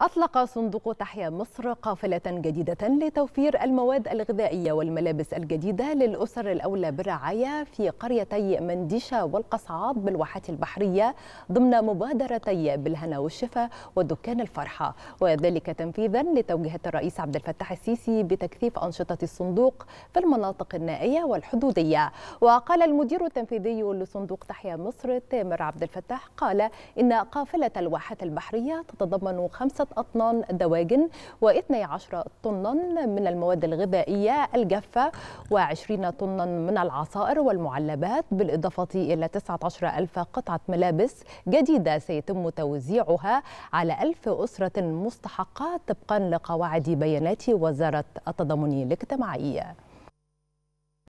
أطلق صندوق تحيا مصر قافلة جديدة لتوفير المواد الغذائية والملابس الجديدة للأسر الأولى بالرعاية في قريتي منديشة والقصعاد بالواحة البحرية ضمن مبادرتي بالهنا والشفاء ودكان الفرحة وذلك تنفيذا لتوجيهات الرئيس عبد الفتاح السيسي بتكثيف أنشطة الصندوق في المناطق النائية والحدودية وقال المدير التنفيذي لصندوق تحيا مصر تامر عبد الفتاح قال إن قافلة الواحة البحرية تتضمن خمسة أطنان دواجن و12 طنا من المواد الغذائية الجافة و20 طنا من العصائر والمعلبات بالإضافة إلى 19 ألف قطعة ملابس جديدة سيتم توزيعها على ألف أسرة مستحقة طبقا لقواعد بيانات وزارة التضامن الاجتماعي